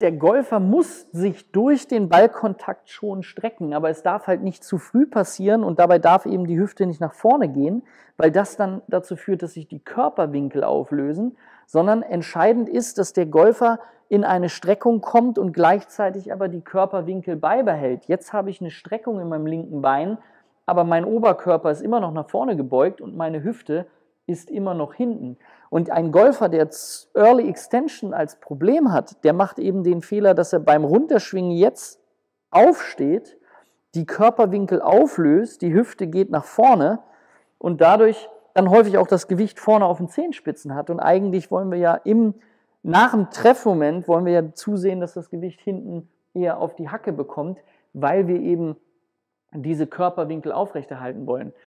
der Golfer muss sich durch den Ballkontakt schon strecken, aber es darf halt nicht zu früh passieren und dabei darf eben die Hüfte nicht nach vorne gehen, weil das dann dazu führt, dass sich die Körperwinkel auflösen, sondern entscheidend ist, dass der Golfer in eine Streckung kommt und gleichzeitig aber die Körperwinkel beibehält. Jetzt habe ich eine Streckung in meinem linken Bein, aber mein Oberkörper ist immer noch nach vorne gebeugt und meine Hüfte ist immer noch hinten. Und ein Golfer, der Early Extension als Problem hat, der macht eben den Fehler, dass er beim Runterschwingen jetzt aufsteht, die Körperwinkel auflöst, die Hüfte geht nach vorne und dadurch dann häufig auch das Gewicht vorne auf den Zehenspitzen hat. Und eigentlich wollen wir ja im, nach dem Treffmoment wollen wir ja zusehen, dass das Gewicht hinten eher auf die Hacke bekommt, weil wir eben diese Körperwinkel aufrechterhalten wollen.